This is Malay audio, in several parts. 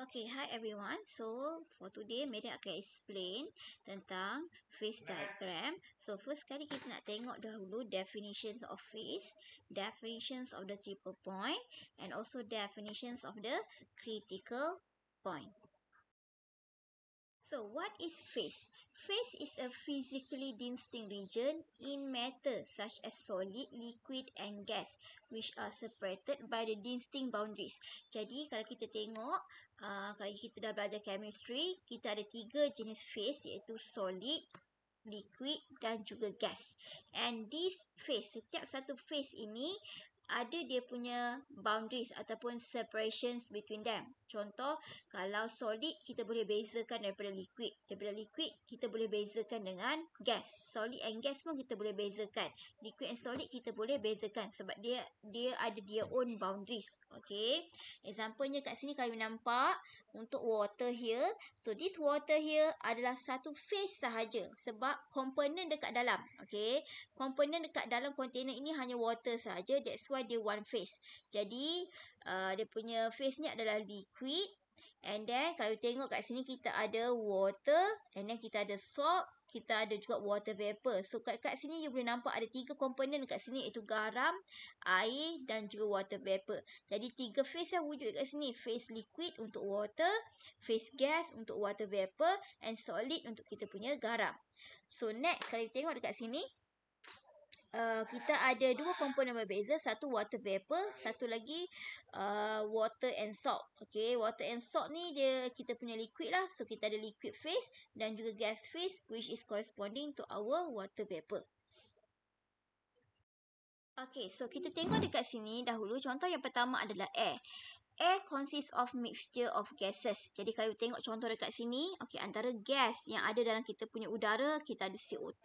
Okay, hi everyone. So, for today, Mary akan explain tentang face diagram. So, first kali kita nak tengok dahulu definitions of face, definitions of the triple point and also definitions of the critical point. So, what is phase? Phase is a physically distinct region in matter such as solid, liquid and gas which are separated by the distinct boundaries. Jadi, kalau kita tengok, uh, kalau kita dah belajar chemistry, kita ada tiga jenis phase iaitu solid, liquid dan juga gas. And this phase, setiap satu phase ini ada dia punya boundaries ataupun separations between them. Contoh, kalau solid kita boleh bezakan daripada liquid. Daripada liquid kita boleh bezakan dengan gas. Solid and gas pun kita boleh bezakan. Liquid and solid kita boleh bezakan sebab dia dia ada dia own boundaries. Okay. Contohnya kat sini kalau nampak untuk water here. So, this water here adalah satu phase sahaja sebab komponen dekat dalam. Okay. Komponen dekat dalam container ini hanya water sahaja. That's why dia one phase. Jadi, Ah, dia punya face ni adalah liquid. And then kalau tengok kat sini kita ada water and then kita ada salt. Kita ada juga water vapor. So kat, kat sini you boleh nampak ada tiga komponen kat sini iaitu garam, air dan juga water vapor. Jadi tiga phase yang wujud kat sini. Phase liquid untuk water, phase gas untuk water vapor and solid untuk kita punya garam. So next kalau tengok dekat sini Uh, kita ada dua komponen berbeza satu water vapor satu lagi uh, water and salt okey water and salt ni dia kita punya liquid lah so kita ada liquid phase dan juga gas phase which is corresponding to our water vapor Okay, so kita tengok dekat sini dahulu. Contoh yang pertama adalah air. Air consists of mixture of gases. Jadi kalau you tengok contoh dekat sini, okay, antara gas yang ada dalam kita punya udara, kita ada CO2,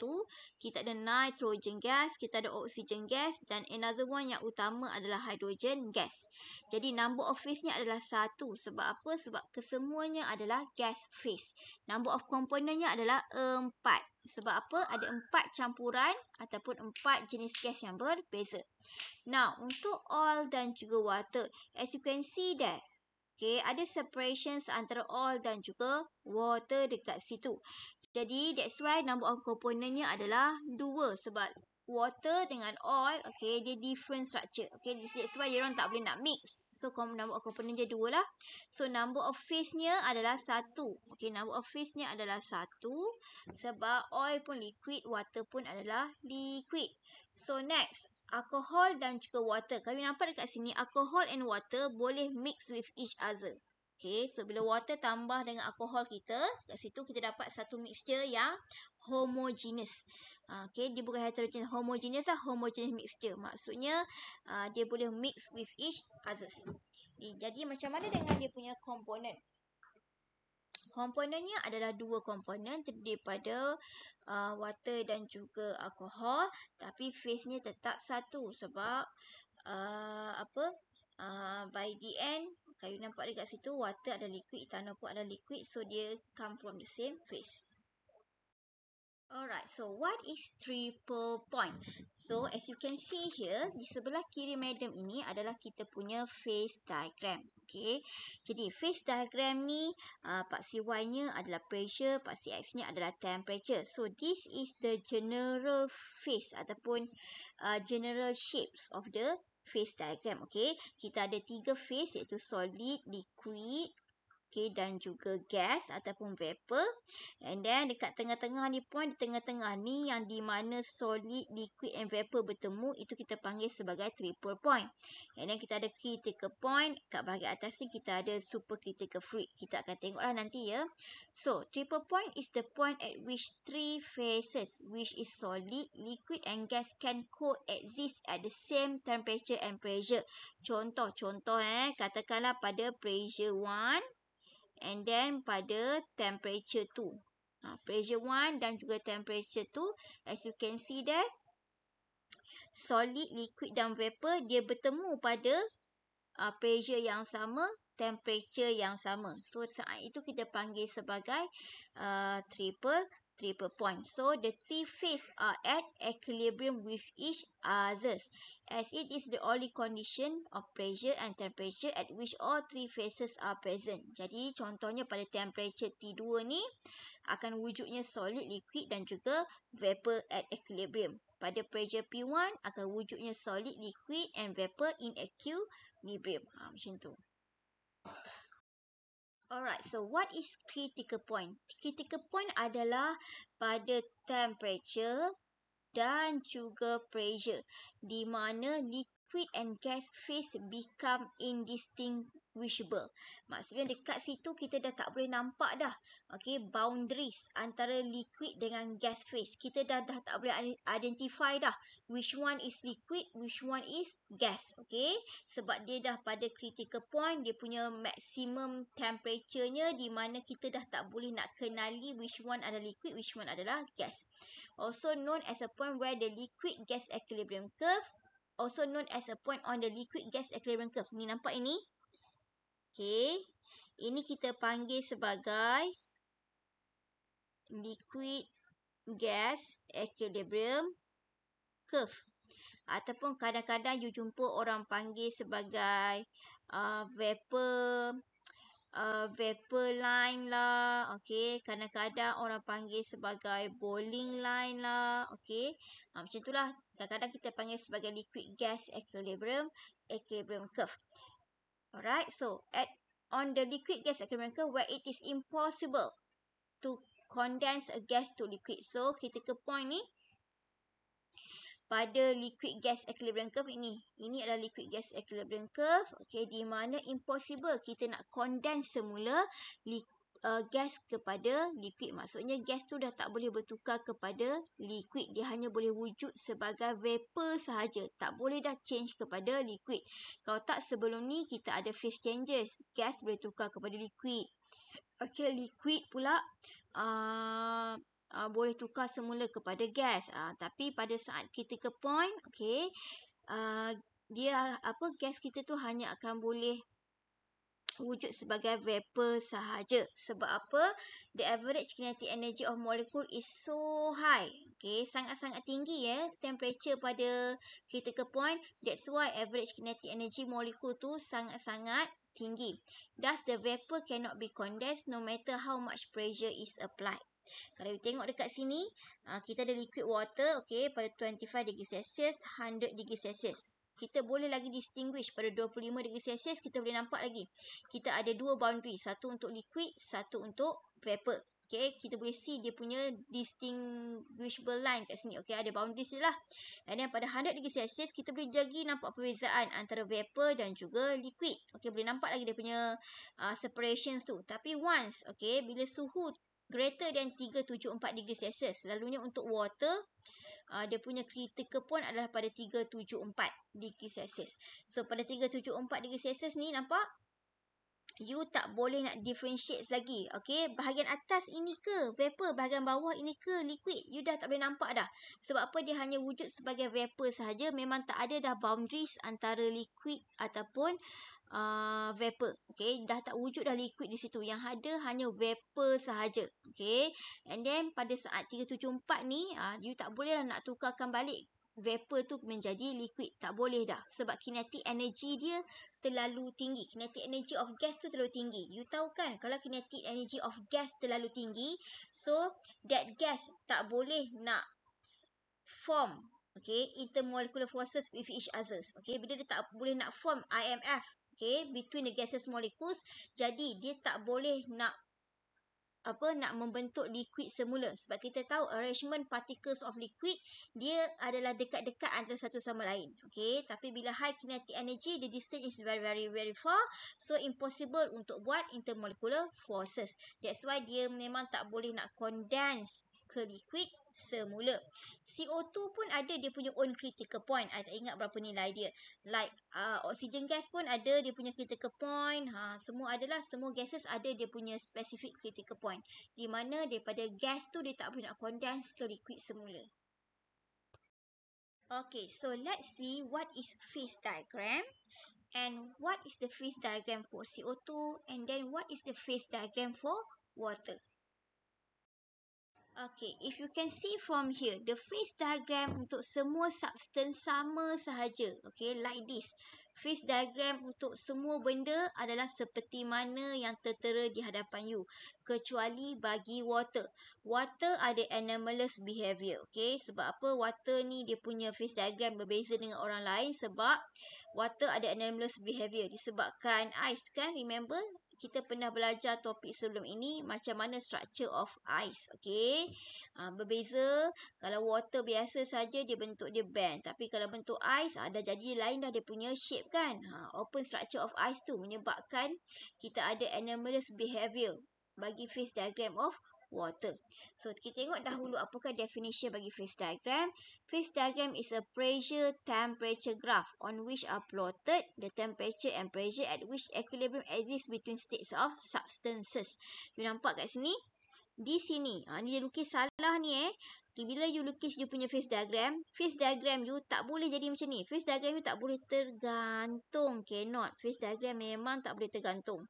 kita ada nitrogen gas, kita ada oksigen gas dan another one yang utama adalah hydrogen gas. Jadi number of phase-nya adalah satu. Sebab apa? Sebab kesemuanya adalah gas phase. Number of component-nya adalah empat. Sebab apa? Ada empat campuran ataupun empat jenis gas yang berbeza. Now, untuk oil dan juga water, as you can see that, okay, ada separations antara oil dan juga water dekat situ. Jadi, that's why number of component adalah dua sebab water dengan oil, okay, dia different structure. Okay, that's why you orang tak boleh nak mix. So, kom number of component dia dua lah. So, number of phase-nya adalah satu. Okay, number of phase-nya adalah satu. Sebab oil pun liquid, water pun adalah liquid. So, next. Alcohol dan juga water. Kami nampak dekat sini, alcohol and water boleh mix with each other. Okay, so bila water tambah dengan alkohol kita, kat situ kita dapat satu mixture yang homogenous. Ah, okay, dia bukan heterogeneous, homogeneous lah, homogeneous mixture. Maksudnya, uh, dia boleh mix with each others. Okay, jadi, macam mana dengan dia punya komponen? Komponennya adalah dua komponen terdiri daripada uh, water dan juga alkohol. Tapi, phase-nya tetap satu sebab uh, apa? Uh, by the end, kayu nampak dekat situ, water ada liquid, etanol pun ada liquid. So, dia come from the same phase. Alright, so what is triple point? So, as you can see here, di sebelah kiri madam ini adalah kita punya face diagram. Okay, jadi face diagram ni, uh, ah, paksi Y-nya adalah pressure, paksi X-nya adalah temperature. So, this is the general face ataupun uh, general shapes of the face diagram. Okay, kita ada tiga face iaitu solid, liquid okay, dan juga gas ataupun vapor. And then dekat tengah-tengah ni pun, di tengah-tengah ni yang di mana solid, liquid and vapor bertemu, itu kita panggil sebagai triple point. And then kita ada critical point, kat bahagian atas ni kita ada super critical fluid. Kita akan tengoklah nanti ya. So, triple point is the point at which three phases, which is solid, liquid and gas can coexist at the same temperature and pressure. Contoh, contoh eh, katakanlah pada pressure 1, and then pada temperature 2 uh, ah, pressure one dan juga temperature 2 as you can see there solid, liquid dan vapor dia bertemu pada uh, pressure yang sama temperature yang sama so saat itu kita panggil sebagai uh, triple triple point. So the three phases are at equilibrium with each others, as it is the only condition of pressure and temperature at which all three phases are present. Jadi contohnya pada temperature T2 ni akan wujudnya solid, liquid dan juga vapor at equilibrium. Pada pressure P1 akan wujudnya solid, liquid and vapor in equilibrium. Ha, macam tu. Alright, so what is critical point? Critical point adalah pada temperature dan juga pressure di mana liquid and gas phase become indistinct wishable. Maksudnya dekat situ kita dah tak boleh nampak dah. Okay, boundaries antara liquid dengan gas phase. Kita dah dah tak boleh identify dah which one is liquid, which one is gas. Okay, sebab dia dah pada critical point, dia punya maximum temperaturenya di mana kita dah tak boleh nak kenali which one adalah liquid, which one adalah gas. Also known as a point where the liquid gas equilibrium curve Also known as a point on the liquid gas equilibrium curve. Ni nampak ini? Okey. Ini kita panggil sebagai liquid gas equilibrium curve. Ataupun kadang-kadang you jumpa orang panggil sebagai uh, vapor uh, vapor line lah. Okey, kadang-kadang orang panggil sebagai boiling line lah. Okey. Uh, macam itulah kadang-kadang kita panggil sebagai liquid gas equilibrium equilibrium curve. Alright, so at on the liquid gas experimental where it is impossible to condense a gas to liquid. So, critical point ni pada liquid gas equilibrium curve ini. Ini adalah liquid gas equilibrium curve. Okay, di mana impossible kita nak condense semula liquid uh, gas kepada liquid. Maksudnya gas tu dah tak boleh bertukar kepada liquid. Dia hanya boleh wujud sebagai vapor sahaja. Tak boleh dah change kepada liquid. Kalau tak sebelum ni kita ada phase changes. Gas boleh tukar kepada liquid. Okay, liquid pula uh, uh, boleh tukar semula kepada gas. Uh, tapi pada saat kita ke point, okay, uh, dia apa gas kita tu hanya akan boleh wujud sebagai vapor sahaja. Sebab apa? The average kinetic energy of molecule is so high. Okay, sangat-sangat tinggi ya. Eh? Temperature pada critical point. That's why average kinetic energy molecule tu sangat-sangat tinggi. Thus, the vapor cannot be condensed no matter how much pressure is applied. Kalau kita tengok dekat sini, ah, kita ada liquid water okay, pada 25 degree Celsius, 100 degree Celsius kita boleh lagi distinguish pada 25 degree Celsius kita boleh nampak lagi kita ada dua boundary satu untuk liquid satu untuk vapor Okay, kita boleh see dia punya distinguishable line kat sini. Okay, ada boundary dia lah. And then pada 100 degree Celsius, kita boleh lagi nampak perbezaan antara vapor dan juga liquid. Okay, boleh nampak lagi dia punya uh, separations tu. Tapi once, okay, bila suhu greater than 374 degree Celsius, selalunya untuk water, uh, dia punya critical pun adalah pada 374 degree Celsius. So pada 374 degree Celsius ni nampak you tak boleh nak differentiate lagi. Okay, bahagian atas ini ke vapor, bahagian bawah ini ke liquid. You dah tak boleh nampak dah. Sebab apa dia hanya wujud sebagai vapor sahaja. Memang tak ada dah boundaries antara liquid ataupun uh, uh, vapor. Okay, dah tak wujud dah liquid di situ. Yang ada hanya vapor sahaja. Okay, and then pada saat 374 ni, uh, you tak boleh lah nak tukarkan balik vapor tu menjadi liquid. Tak boleh dah. Sebab kinetik energy dia terlalu tinggi. Kinetik energy of gas tu terlalu tinggi. You tahu kan kalau kinetik energy of gas terlalu tinggi, so that gas tak boleh nak form okay, intermolecular forces with each others. Okay, bila dia tak boleh nak form IMF, okay between the gases molecules jadi dia tak boleh nak apa nak membentuk liquid semula sebab kita tahu arrangement particles of liquid dia adalah dekat-dekat antara satu sama lain okey tapi bila high kinetic energy the distance is very very very far so impossible untuk buat intermolecular forces that's why dia memang tak boleh nak condense ke liquid semula. CO2 pun ada dia punya own critical point. I ah, tak ingat berapa nilai dia. Like uh, ah, oxygen gas pun ada dia punya critical point. Ha, semua adalah semua gases ada dia punya specific critical point. Di mana daripada gas tu dia tak boleh nak condense ke liquid semula. Okay, so let's see what is phase diagram and what is the phase diagram for CO2 and then what is the phase diagram for water. Okay, if you can see from here, the phase diagram untuk semua substance sama sahaja. Okay, like this. Phase diagram untuk semua benda adalah seperti mana yang tertera di hadapan you. Kecuali bagi water. Water ada anomalous behavior. Okay, sebab apa water ni dia punya phase diagram berbeza dengan orang lain. Sebab water ada anomalous behavior. Disebabkan ice kan, remember? kita pernah belajar topik sebelum ini macam mana structure of ice okey uh, berbeza kalau water biasa saja dia bentuk dia band tapi kalau bentuk ice ada ah, uh, jadi lain dah dia punya shape kan ha open structure of ice tu menyebabkan kita ada anomalous behavior bagi phase diagram of water. So kita tengok dahulu apakah definisi bagi phase diagram. Phase diagram is a pressure temperature graph on which are plotted the temperature and pressure at which equilibrium exists between states of substances. You nampak kat sini? Di sini. Ha, ni dia lukis salah ni eh. Bila you lukis you punya phase diagram, phase diagram you tak boleh jadi macam ni. Phase diagram you tak boleh tergantung. Cannot. Phase diagram memang tak boleh tergantung.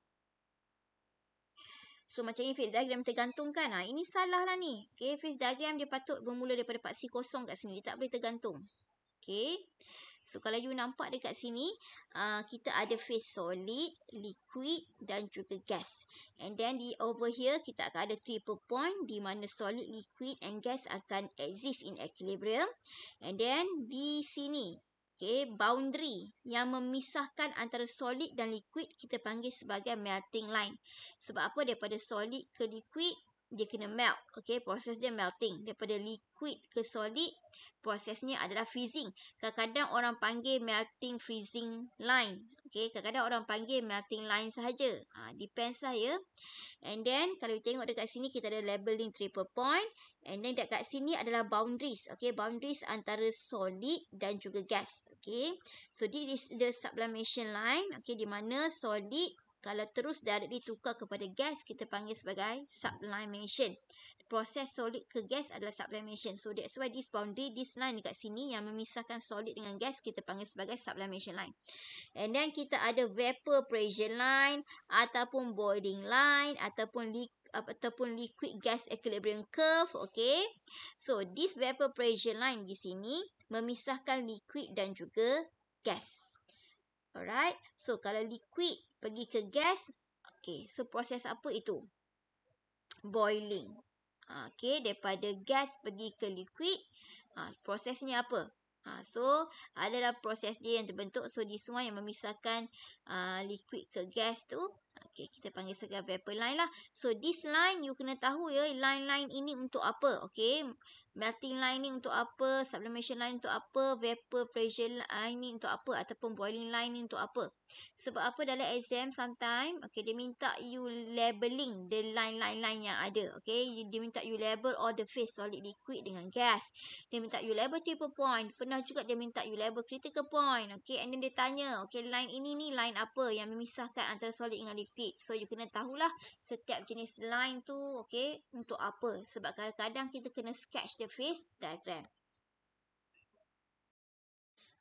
So macam ni face diagram tergantung kan. Ha? Ini salah lah ni. Okay, face diagram dia patut bermula daripada paksi kosong kat sini. Dia tak boleh tergantung. Okay. So kalau you nampak dekat sini, uh, kita ada face solid, liquid dan juga gas. And then di over here, kita akan ada triple point di mana solid, liquid and gas akan exist in equilibrium. And then di sini, Okay, boundary yang memisahkan antara solid dan liquid kita panggil sebagai melting line. Sebab apa? Daripada solid ke liquid, dia kena melt. Okay, proses dia melting. Daripada liquid ke solid, prosesnya adalah freezing. Kadang-kadang orang panggil melting freezing line. Okay, kadang-kadang orang panggil melting line sahaja. Ha, depends lah ya. And then, kalau kita tengok dekat sini, kita ada labeling triple point. And then, dekat sini adalah boundaries. Okay, boundaries antara solid dan juga gas. Okay, so this is the sublimation line. Okay, di mana solid kalau terus directly ditukar kepada gas, kita panggil sebagai sublimation proses solid ke gas adalah sublimation. So that's why this boundary, this line dekat sini yang memisahkan solid dengan gas kita panggil sebagai sublimation line. And then kita ada vapor pressure line ataupun boiling line ataupun ataupun liquid gas equilibrium curve. Okay. So this vapor pressure line di sini memisahkan liquid dan juga gas. Alright. So kalau liquid pergi ke gas, okay. So proses apa itu? Boiling. Ha, okay, daripada gas pergi ke liquid, ha, prosesnya apa? Ha, so, adalah proses dia yang terbentuk. So, di semua yang memisahkan ha, liquid ke gas tu, okay, kita panggil sebagai vapor line lah. So, this line you kena tahu ya, line-line ini untuk apa? Okay, melting line ni untuk apa, sublimation line untuk apa, vapor pressure line ni untuk apa ataupun boiling line ni untuk apa. Sebab apa dalam exam sometimes, okay, dia minta you labelling the line-line-line yang ada. Okay, dia minta you label all the phase solid liquid dengan gas. Dia minta you label triple point. Pernah juga dia minta you label critical point. Okay, and then dia tanya, okay, line ini ni line apa yang memisahkan antara solid dengan liquid. So, you kena tahulah setiap jenis line tu, okay, untuk apa. Sebab kadang-kadang kita kena sketch dia phase diagram.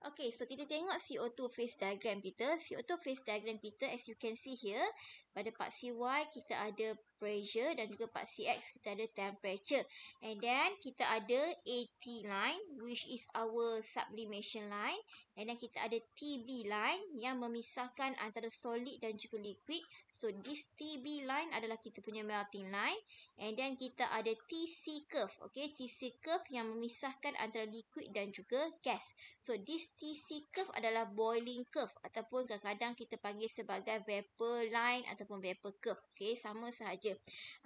Okay, so kita tengok CO2 phase diagram kita. CO2 phase diagram kita as you can see here, pada paksi Y kita ada pressure dan juga paksi X kita ada temperature. And then kita ada AT line which is our sublimation line. And then kita ada TB line yang memisahkan antara solid dan juga liquid. So this TB line adalah kita punya melting line. And then kita ada TC curve. Okay, TC curve yang memisahkan antara liquid dan juga gas. So this TC curve adalah boiling curve ataupun kadang-kadang kita panggil sebagai vapor line atau ataupun vapor curve. Okay, sama sahaja.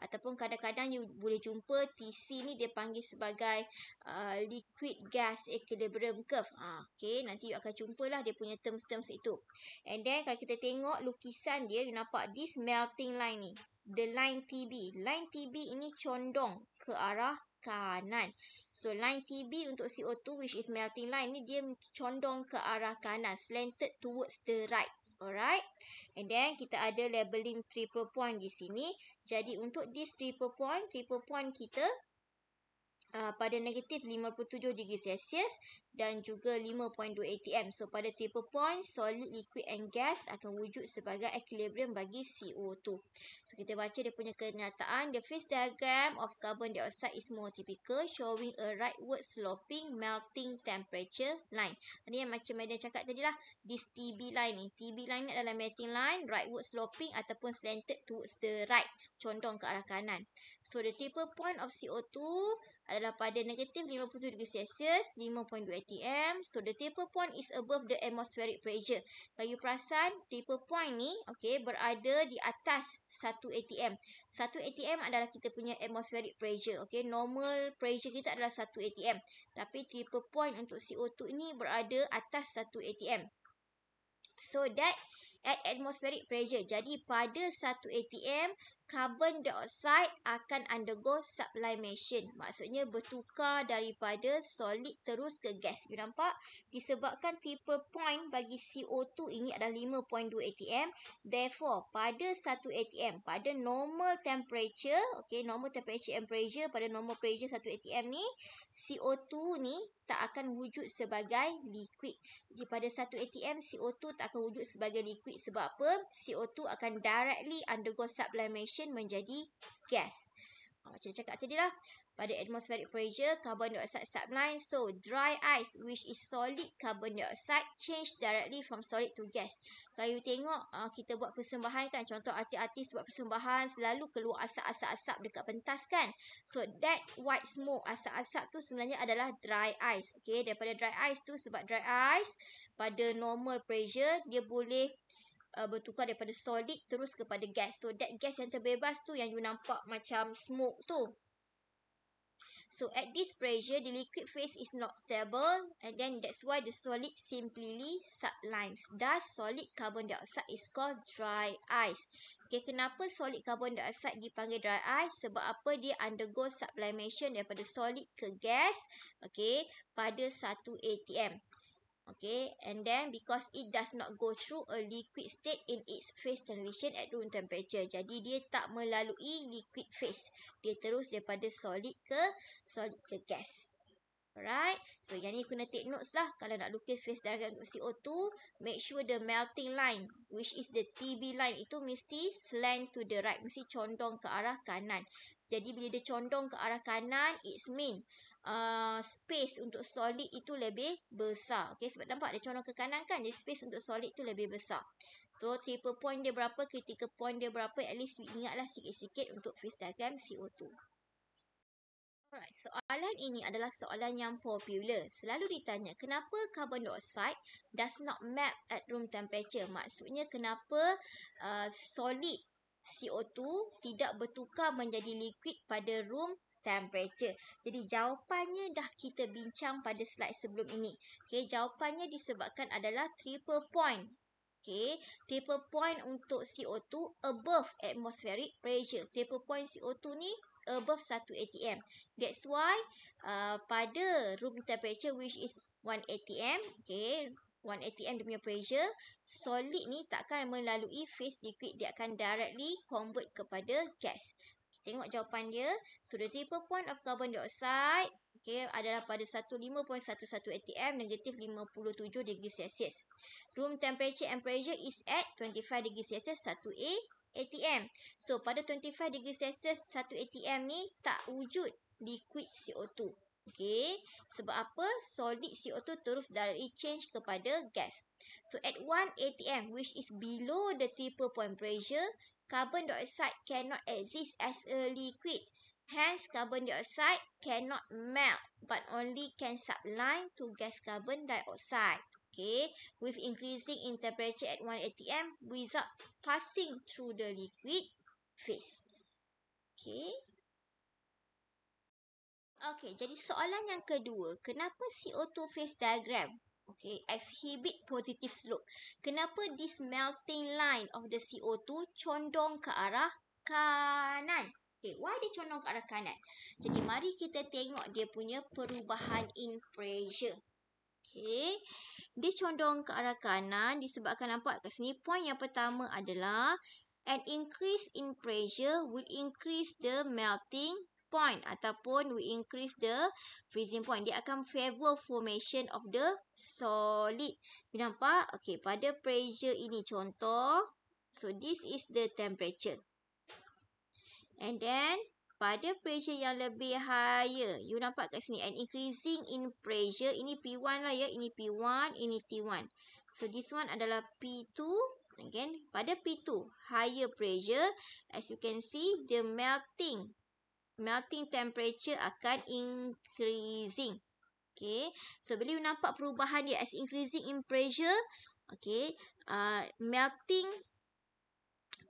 Ataupun kadang-kadang you boleh jumpa TC ni dia panggil sebagai uh, liquid gas equilibrium curve. Ha, ah, okay, nanti you akan jumpalah dia punya term-term itu. And then kalau kita tengok lukisan dia, you nampak this melting line ni. The line TB. Line TB ini condong ke arah kanan. So line TB untuk CO2 which is melting line ni dia condong ke arah kanan. Slanted towards the right. Alright. And then kita ada labelling triple point di sini. Jadi untuk this triple point, triple point kita Ah, pada negatif 57 degree Celsius dan juga 5.2 atm. So pada triple point solid, liquid and gas akan wujud sebagai equilibrium bagi CO2. So kita baca dia punya kenyataan the phase diagram of carbon dioxide is more typical showing a rightward sloping melting temperature line. Ini yang macam Madam cakap tadi lah this TB line ni. TB line ni adalah melting line rightward sloping ataupun slanted towards the right condong ke arah kanan. So the triple point of CO2 adalah pada negatif 57 degrees Celsius, 5.2 atm. So, the taper point is above the atmospheric pressure. Kalau you perasan, taper point ni okay, berada di atas 1 atm. 1 atm adalah kita punya atmospheric pressure. Okay, normal pressure kita adalah 1 atm. Tapi triple point untuk CO2 ni berada atas 1 atm. So, that at atmospheric pressure. Jadi, pada 1 atm, carbon dioxide akan undergo sublimation. Maksudnya bertukar daripada solid terus ke gas. You nampak? Disebabkan triple point bagi CO2 ini adalah 5.2 atm. Therefore, pada satu atm, pada normal temperature, okay, normal temperature and pressure pada normal pressure satu atm ni, CO2 ni tak akan wujud sebagai liquid. Jadi pada satu ATM, CO2 tak akan wujud sebagai liquid sebab apa? CO2 akan directly undergo sublimation menjadi gas. Ah, macam cakap tadi lah pada atmospheric pressure, carbon dioxide sublime. So, dry ice which is solid carbon dioxide change directly from solid to gas. Kalau you tengok, uh, kita buat persembahan kan. Contoh artis-artis buat persembahan, selalu keluar asap-asap-asap dekat pentas kan. So, that white smoke, asap-asap tu sebenarnya adalah dry ice. Okay, daripada dry ice tu sebab dry ice pada normal pressure, dia boleh... Uh, bertukar daripada solid terus kepada gas. So that gas yang terbebas tu yang you nampak macam smoke tu. So at this pressure, the liquid phase is not stable and then that's why the solid simply sublimes. Thus, solid carbon dioxide is called dry ice. Okay, kenapa solid carbon dioxide dipanggil dry ice? Sebab apa dia undergo sublimation daripada solid ke gas okay, pada satu ATM. Okay, and then because it does not go through a liquid state in its phase transition at room temperature. Jadi, dia tak melalui liquid phase. Dia terus daripada solid ke solid ke gas. Alright, so yang ni kena take notes lah. Kalau nak lukis phase diagram untuk CO2, make sure the melting line, which is the TB line, itu mesti slant to the right. Mesti condong ke arah kanan. Jadi, bila dia condong ke arah kanan, it's mean. Uh, space untuk solid itu lebih besar. Okay, sebab nampak dia condong ke kanan kan? Jadi space untuk solid itu lebih besar. So, triple point dia berapa, critical point dia berapa, at least ingatlah sikit-sikit untuk face diagram CO2. Alright, soalan ini adalah soalan yang popular. Selalu ditanya, kenapa carbon dioxide does not melt at room temperature? Maksudnya, kenapa uh, solid CO2 tidak bertukar menjadi liquid pada room temperature. Jadi jawapannya dah kita bincang pada slide sebelum ini. Okey, jawapannya disebabkan adalah triple point. Okey, triple point untuk CO2 above atmospheric pressure. Triple point CO2 ni above 1 atm. That's why uh, pada room temperature which is 1 atm, okey, 1 atm dia punya pressure, solid ni takkan melalui phase liquid, dia akan directly convert kepada gas. Tengok jawapan dia. So, the triple point of carbon dioxide okay, adalah pada 15.11 atm negatif 57 degree Celsius. Room temperature and pressure is at 25 degree Celsius 1A atm. So, pada 25 degree Celsius 1 atm ni tak wujud liquid CO2. Okay. Sebab apa? Solid CO2 terus dari change kepada gas. So, at 1 atm which is below the triple point pressure, carbon dioxide cannot exist as a liquid. Hence, carbon dioxide cannot melt but only can sublime to gas carbon dioxide. Okay, with increasing in temperature at 1 atm without passing through the liquid phase. Okay. Okay, jadi soalan yang kedua, kenapa CO2 phase diagram Okay, exhibit positive slope. Kenapa this melting line of the CO2 condong ke arah kanan? Okay, why dia condong ke arah kanan? Jadi, mari kita tengok dia punya perubahan in pressure. Okay, dia condong ke arah kanan disebabkan nampak kat sini. Point yang pertama adalah an increase in pressure would increase the melting point ataupun we increase the freezing point. Dia akan favor formation of the solid. You nampak? Okay, pada pressure ini contoh. So, this is the temperature. And then, pada pressure yang lebih higher. You nampak kat sini? And increasing in pressure. Ini P1 lah ya. Ini P1, ini T1. So, this one adalah P2. Again, pada P2, higher pressure, as you can see, the melting melting temperature akan increasing. Okay. So, bila you nampak perubahan dia as increasing in pressure, okay, uh, melting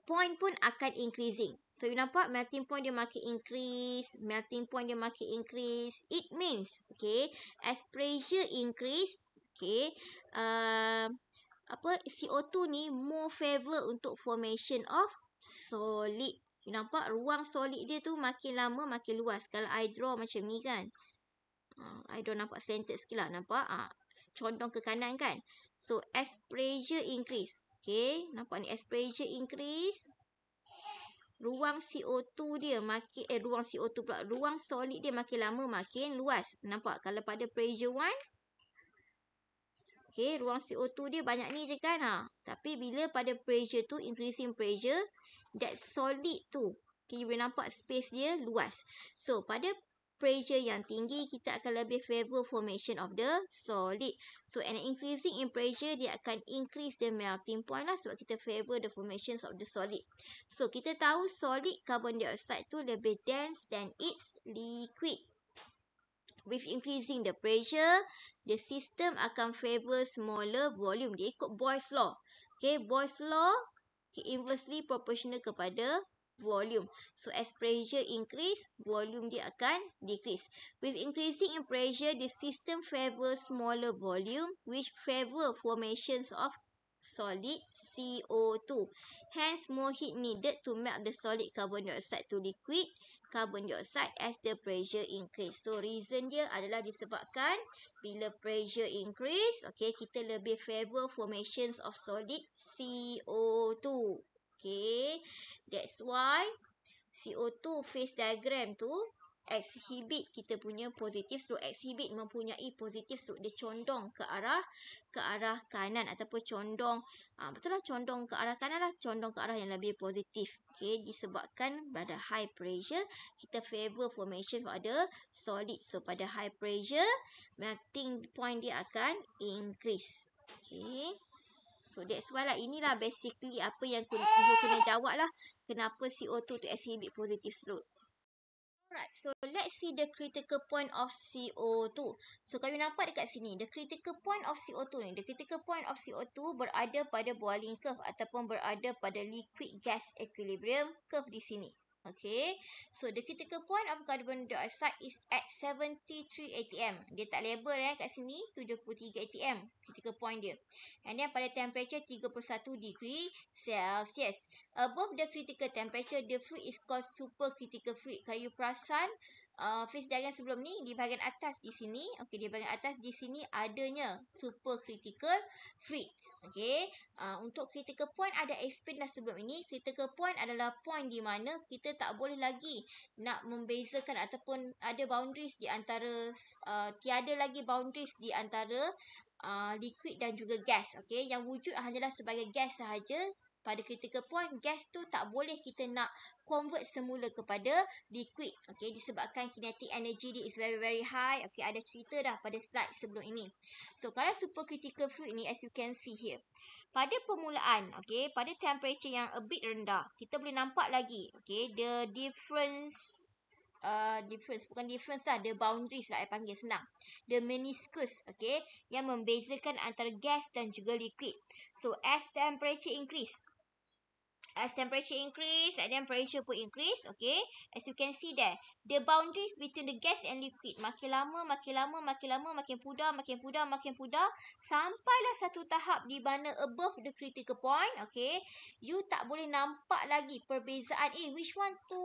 point pun akan increasing. So, you nampak melting point dia makin increase, melting point dia makin increase. It means, okay, as pressure increase, okay, uh, apa CO2 ni more favor untuk formation of solid You nampak ruang solid dia tu makin lama makin luas. Kalau I draw macam ni kan. Uh, I draw nampak slanted sikit lah. Nampak? Uh, condong ke kanan kan. So, as pressure increase. Okay. Nampak ni? As pressure increase. Ruang CO2 dia makin... Eh, ruang CO2 pula. Ruang solid dia makin lama makin luas. Nampak? Kalau pada pressure 1... Okay, ruang CO2 dia banyak ni je kan. Ha? Tapi bila pada pressure tu, increasing pressure, that solid tu, okay, you boleh nampak space dia luas. So, pada pressure yang tinggi, kita akan lebih favor formation of the solid. So, and increasing in pressure, dia akan increase the melting point lah sebab kita favor the formation of the solid. So, kita tahu solid carbon dioxide tu lebih dense than its liquid with increasing the pressure, the system akan favor smaller volume. Dia ikut Boyle's Law. Okay, Boyle's Law inversely proportional kepada volume. So, as pressure increase, volume dia akan decrease. With increasing in pressure, the system favor smaller volume which favor formations of solid CO2. Hence, more heat needed to melt the solid carbon dioxide to liquid carbon dioxide as the pressure increase. So, reason dia adalah disebabkan bila pressure increase, okay, kita lebih favor formations of solid CO2. Okay, that's why CO2 phase diagram tu exhibit kita punya positif, so exhibit mempunyai positif, so dia condong ke arah ke arah kanan ataupun condong ah uh, betul lah condong ke arah kanan lah condong ke arah yang lebih positif okey disebabkan pada high pressure kita favor formation pada solid so pada high pressure melting point dia akan increase okey So that's why lah inilah basically apa yang kena, kena jawab lah kenapa CO2 tu exhibit positive slope. Alright, so let's see the critical point of CO2. So, kamu nampak dekat sini, the critical point of CO2 ni, the critical point of CO2 berada pada boiling curve ataupun berada pada liquid gas equilibrium curve di sini. Okay. So, the critical point of carbon dioxide is at 73 atm. Dia tak label eh kat sini. 73 atm. Critical point dia. And then, pada temperature 31 degree Celsius. Above the critical temperature, the fluid is called super critical fluid. Kalau you perasan, uh, face diagram sebelum ni, di bahagian atas di sini. Okay, di bahagian atas di sini adanya super critical fluid. Okay, uh, ah, untuk critical point ada explain dah sebelum ini. Critical point adalah point di mana kita tak boleh lagi nak membezakan ataupun ada boundaries di antara uh, tiada lagi boundaries di antara uh, liquid dan juga gas. Okay, yang wujud hanyalah sebagai gas sahaja pada critical point gas tu tak boleh kita nak convert semula kepada liquid okey disebabkan kinetic energy dia is very very high okey ada cerita dah pada slide sebelum ini so kalau super critical fluid ni as you can see here pada permulaan okey pada temperature yang a bit rendah kita boleh nampak lagi okey the difference Uh, difference bukan difference lah the boundaries lah saya panggil senang the meniscus okay yang membezakan antara gas dan juga liquid so as temperature increase as temperature increase and then pressure pun increase okay as you can see there the boundaries between the gas and liquid makin lama makin lama makin lama makin pudar makin pudar makin pudar sampailah satu tahap di mana above the critical point okay you tak boleh nampak lagi perbezaan eh which one to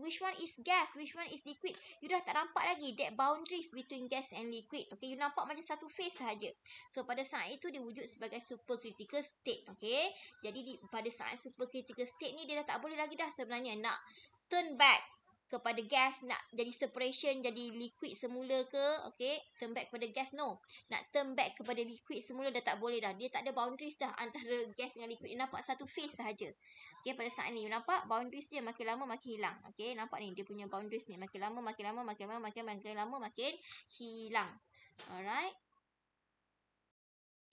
which one is gas which one is liquid you dah tak nampak lagi that boundaries between gas and liquid okay you nampak macam satu phase sahaja so pada saat itu dia wujud sebagai supercritical state okay jadi di, pada saat supercritical ketiga state ni dia dah tak boleh lagi dah sebenarnya nak turn back kepada gas nak jadi separation jadi liquid semula ke okay turn back kepada gas no nak turn back kepada liquid semula dah tak boleh dah dia tak ada boundaries dah antara gas dengan liquid dia nampak satu phase sahaja okay pada saat ni you nampak boundaries dia makin lama makin hilang okay nampak ni dia punya boundaries ni makin lama makin lama makin lama makin lama makin, makin, makin hilang alright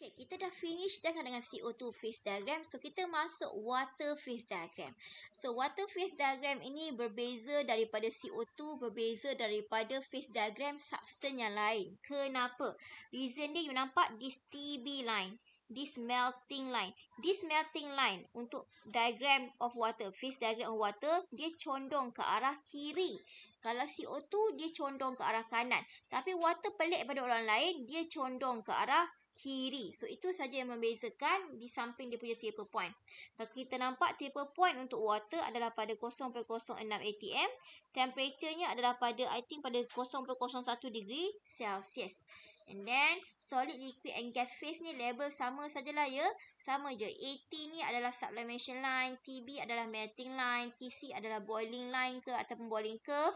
Okay, kita dah finish kan dengan dengan CO2 phase diagram. So, kita masuk water phase diagram. So, water phase diagram ini berbeza daripada CO2, berbeza daripada phase diagram substance yang lain. Kenapa? Reason dia, you nampak this TB line. This melting line. This melting line untuk diagram of water, phase diagram of water, dia condong ke arah kiri. Kalau CO2, dia condong ke arah kanan. Tapi water pelik pada orang lain, dia condong ke arah kiri. So itu saja yang membezakan di samping dia punya taper point. Kalau kita nampak taper point untuk water adalah pada 0.06 atm. Temperaturenya adalah pada I think pada 0.01 degree Celsius. And then solid, liquid and gas phase ni level sama sajalah ya. Sama je. AT ni adalah sublimation line. TB adalah melting line. TC adalah boiling line ke ataupun boiling curve.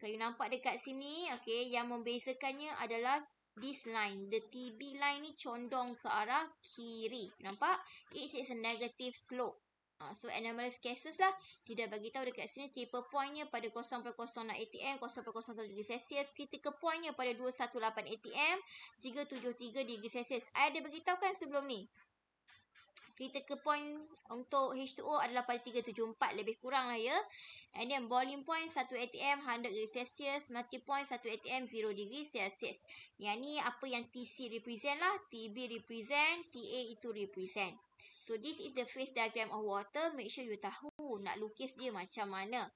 Kalau you nampak dekat sini, okay, yang membezakannya adalah this line. The TB line ni condong ke arah kiri. Nampak? It is a negative slope. Uh, so, anomalous cases lah. Dia dah beritahu dekat sini Tipe pointnya pada 0.08 ATM, 0.01 degree Celsius. Critical pointnya pada 218 ATM, 373 degree Celsius. Ada beritahu kan sebelum ni? critical point untuk H2O adalah pada 374 lebih kurang lah ya. And then boiling point 1 atm 100 degrees Celsius, melting point 1 atm 0 degrees Celsius. Yang ni apa yang TC represent lah, TB represent, TA itu represent. So this is the phase diagram of water. Make sure you tahu nak lukis dia macam mana.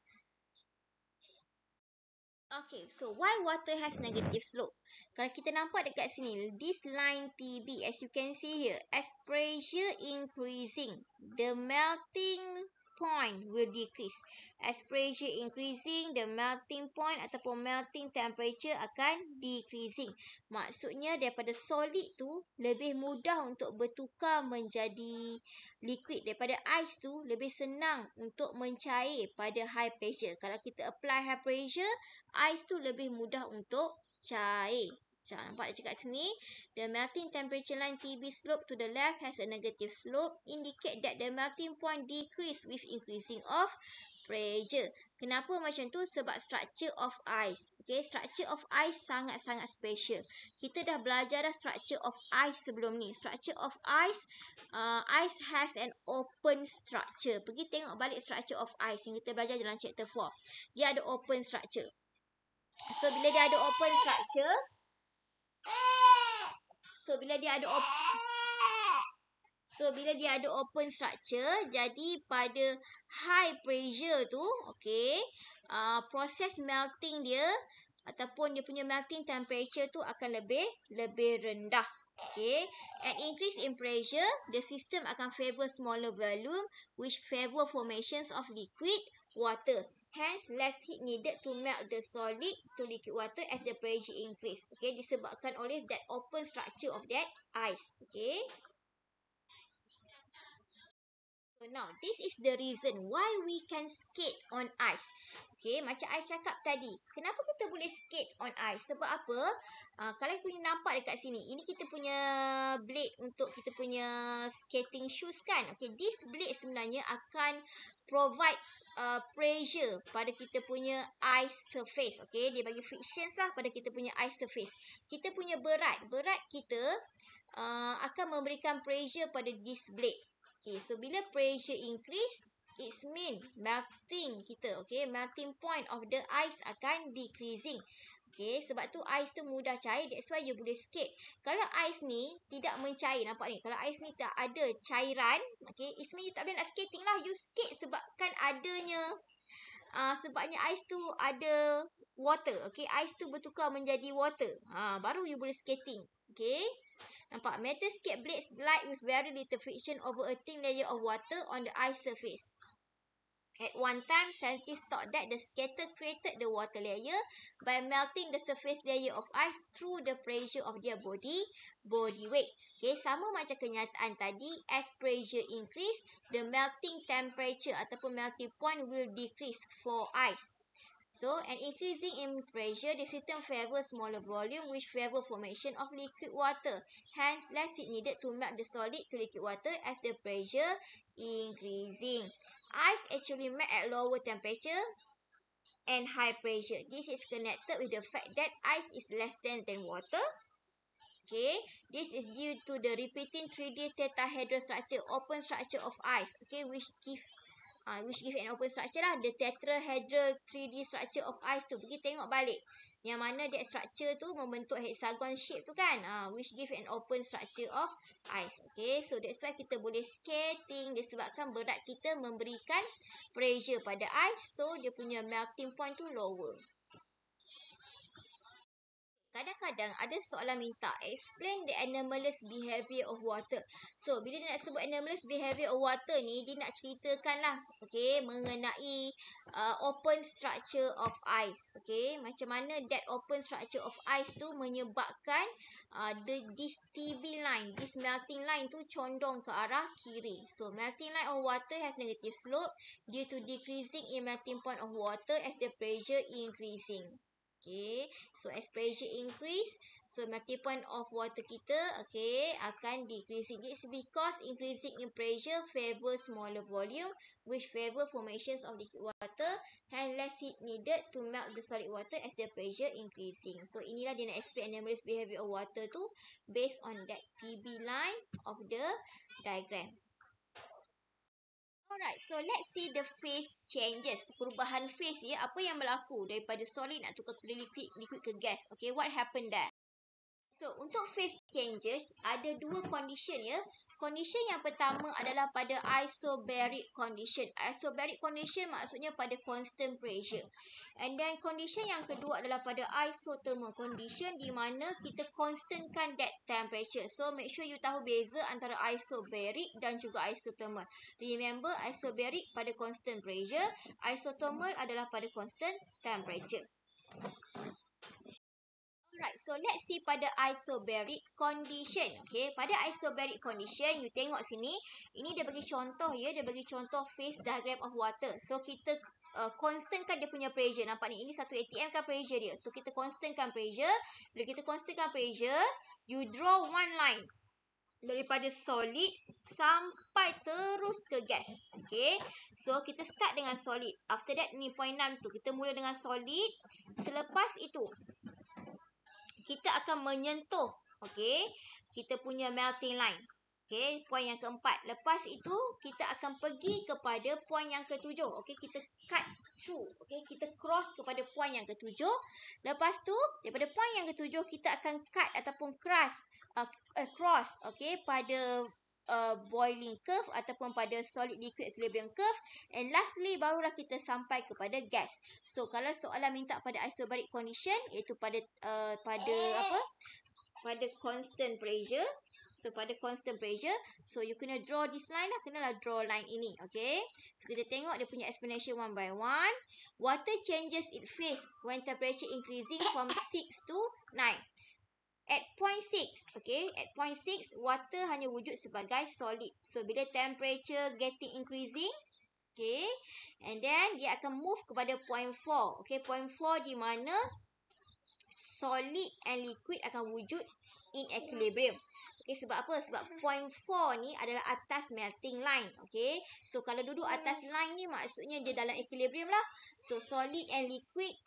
Okay, so why water has negative slope? Kalau kita nampak dekat sini, this line TB, as you can see here, as pressure increasing, the melting point will decrease. As pressure increasing, the melting point ataupun melting temperature akan decreasing. Maksudnya daripada solid tu lebih mudah untuk bertukar menjadi liquid. Daripada ice tu lebih senang untuk mencair pada high pressure. Kalau kita apply high pressure, ice tu lebih mudah untuk cair. Jom, nampak dia cakap sini. The melting temperature line TB slope to the left has a negative slope. Indicate that the melting point decrease with increasing of pressure. Kenapa macam tu? Sebab structure of ice. Okay, structure of ice sangat-sangat special. Kita dah belajar dah structure of ice sebelum ni. Structure of ice, uh, ice has an open structure. Pergi tengok balik structure of ice yang kita belajar dalam chapter 4. Dia ada open structure. So, bila dia ada open structure... So bila dia ada op- So bila dia ada open structure, jadi pada high pressure tu, okay, uh, proses melting dia ataupun dia punya melting temperature tu akan lebih lebih rendah. Okay, at increase in pressure, the system akan favor smaller volume which favor formations of liquid water. Hence, less heat needed to melt the solid to liquid water as the pressure increase. Okay, disebabkan oleh that open structure of that ice. Okay now this is the reason why we can skate on ice okay macam ice cakap tadi kenapa kita boleh skate on ice sebab apa uh, kalau kau nampak dekat sini ini kita punya blade untuk kita punya skating shoes kan okay this blade sebenarnya akan provide uh, pressure pada kita punya ice surface okay dia bagi friction lah pada kita punya ice surface kita punya berat berat kita Uh, akan memberikan pressure pada this blade Okay, so bila pressure increase, it's mean melting kita. Okay, melting point of the ice akan decreasing. Okay, sebab tu ice tu mudah cair. That's why you boleh skate. Kalau ice ni tidak mencair, nampak ni? Kalau ice ni tak ada cairan, okay, it's mean you tak boleh nak skating lah. You skate sebabkan adanya, uh, sebabnya ice tu ada water. Okay, ice tu bertukar menjadi water. Ha, baru you boleh skating. Okay. Nampak? Metal skate blades glide with very little friction over a thin layer of water on the ice surface. At one time, scientists thought that the skater created the water layer by melting the surface layer of ice through the pressure of their body, body weight. Okay, sama macam kenyataan tadi, as pressure increase, the melting temperature ataupun melting point will decrease for ice. So, an increasing in pressure, the system favors smaller volume which favor formation of liquid water. Hence, less heat needed to melt the solid to liquid water as the pressure increasing. Ice actually melt at lower temperature and high pressure. This is connected with the fact that ice is less dense than water. Okay, this is due to the repeating 3D tetrahedral structure, open structure of ice. Okay, which give uh, which give an open structure lah the tetrahedral 3D structure of ice tu pergi tengok balik yang mana that structure tu membentuk hexagon shape tu kan uh, which give an open structure of ice okay so that's why kita boleh skating disebabkan berat kita memberikan pressure pada ice so dia punya melting point tu lower kadang-kadang ada soalan minta explain the anomalous behavior of water. So, bila dia nak sebut anomalous behavior of water ni, dia nak ceritakan lah, okay, mengenai uh, open structure of ice. Okay, macam mana that open structure of ice tu menyebabkan uh, the, this TV line, this melting line tu condong ke arah kiri. So, melting line of water has negative slope due to decreasing in melting point of water as the pressure increasing okay so as pressure increase so melting point of water kita okay akan decreasing it's because increasing in pressure favor smaller volume which favor formations of liquid water and less heat needed to melt the solid water as the pressure increasing so inilah dia nak explain anomalous behavior of water tu based on that TB line of the diagram Alright, so let's see the phase changes. Perubahan phase ya, apa yang berlaku daripada solid nak tukar kepada liquid, liquid ke gas. Okay, what happened there? So, untuk phase changes, ada dua condition ya. Condition yang pertama adalah pada isobaric condition. Isobaric condition maksudnya pada constant pressure. And then condition yang kedua adalah pada isothermal condition di mana kita constantkan that temperature. So, make sure you tahu beza antara isobaric dan juga isothermal. Remember, isobaric pada constant pressure. Isothermal adalah pada constant temperature. Alright, so let's see pada isobaric condition. Okay, pada isobaric condition, you tengok sini. Ini dia bagi contoh ya, dia bagi contoh phase diagram of water. So, kita uh, constantkan dia punya pressure. Nampak ni, ini satu ATM kan pressure dia. So, kita constantkan pressure. Bila kita constantkan pressure, you draw one line. Daripada solid sampai terus ke gas. Okay. So, kita start dengan solid. After that, ni point 6 tu. Kita mula dengan solid. Selepas itu, kita akan menyentuh okey kita punya melting line okey poin yang keempat lepas itu kita akan pergi kepada poin yang ketujuh okey kita cut through okey kita cross kepada poin yang ketujuh lepas tu daripada poin yang ketujuh kita akan cut ataupun cross uh, uh, cross okey pada uh, boiling curve ataupun pada solid liquid equilibrium curve and lastly barulah kita sampai kepada gas. So kalau soalan minta pada isobaric condition iaitu pada uh, pada eh. apa? pada constant pressure. So pada constant pressure, so you kena draw this line lah, kena lah draw line ini, okay? So kita tengok dia punya explanation one by one. Water changes its phase when temperature increasing from 6 to 9. At point 6, okay, at point 6, water hanya wujud sebagai solid. So, bila temperature getting increasing, okay, and then dia akan move kepada point 4. Okay, point 4 di mana solid and liquid akan wujud in equilibrium. Okay, sebab apa? Sebab point 4 ni adalah atas melting line, okay. So, kalau duduk atas line ni maksudnya dia dalam equilibrium lah. So, solid and liquid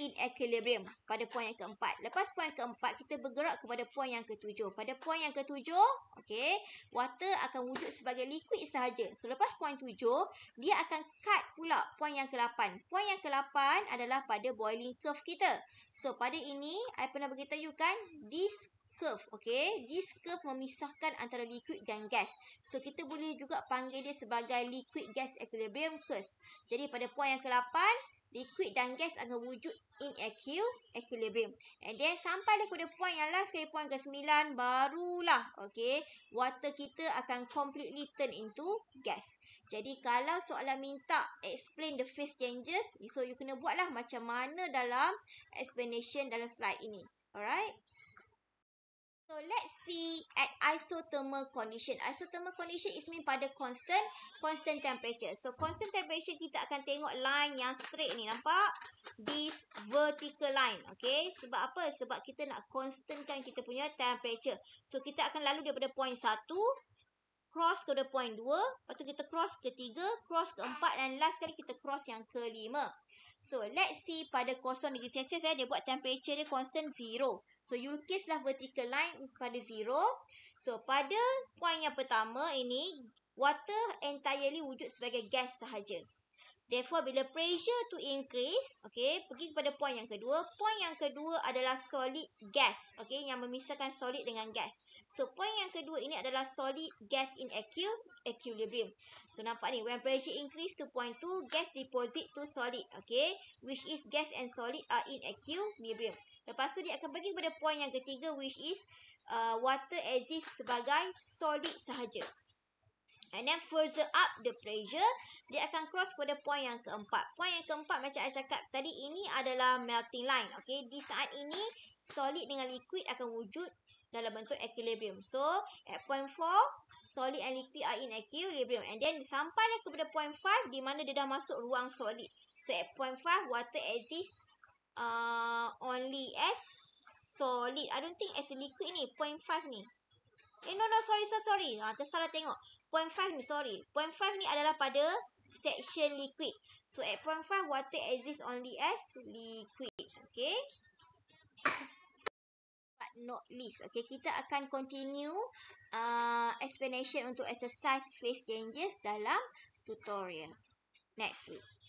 in equilibrium pada poin yang keempat. Lepas poin keempat, kita bergerak kepada poin yang ketujuh. Pada poin yang ketujuh, okay, water akan wujud sebagai liquid sahaja. So, poin tujuh, dia akan cut pula poin yang kelapan. Poin yang kelapan adalah pada boiling curve kita. So, pada ini, I pernah beritahu kan, this curve, okay, this curve memisahkan antara liquid dan gas. So, kita boleh juga panggil dia sebagai liquid gas equilibrium curve. Jadi, pada poin yang kelapan, liquid dan gas akan wujud in equilibrium. And then sampai dah kepada point yang last sekali point ke-9 barulah okey water kita akan completely turn into gas. Jadi kalau soalan minta explain the phase changes, so you kena buatlah macam mana dalam explanation dalam slide ini. Alright? So let's see at isothermal condition. Isothermal condition is mean pada constant constant temperature. So constant temperature kita akan tengok line yang straight ni nampak? This vertical line. Okay. Sebab apa? Sebab kita nak constantkan kita punya temperature. So kita akan lalu daripada point cross kepada point 2, lepas tu kita cross ke 3, cross ke 4 dan last kali kita cross yang ke 5. So, let's see pada kosong degree Celsius saya eh, dia buat temperature dia constant 0. So, you lah vertical line pada 0. So, pada point yang pertama ini, water entirely wujud sebagai gas sahaja. Therefore, bila pressure to increase, okay, pergi kepada point yang kedua. Point yang kedua adalah solid gas, okay, yang memisahkan solid dengan gas. So, point yang kedua ini adalah solid gas in equilibrium. So, nampak ni, when pressure increase to point two, gas deposit to solid, okay, which is gas and solid are in equilibrium. Lepas tu, dia akan pergi kepada point yang ketiga, which is uh, water exists sebagai solid sahaja. And then further up the pressure, dia akan cross pada point yang keempat. Point yang keempat macam saya cakap tadi, ini adalah melting line. Okay, di saat ini, solid dengan liquid akan wujud dalam bentuk equilibrium. So, at point 4, solid and liquid are in equilibrium. And then, sampai kepada point 5, di mana dia dah masuk ruang solid. So, at point 5, water exists uh, only as solid. I don't think as liquid ni, point 5 ni. Eh, no, no, sorry, so sorry. Ha, tersalah tengok point five ni sorry point five ni adalah pada section liquid so at point five water exists only as liquid okay but not least okay kita akan continue uh, explanation untuk exercise phase changes dalam tutorial next week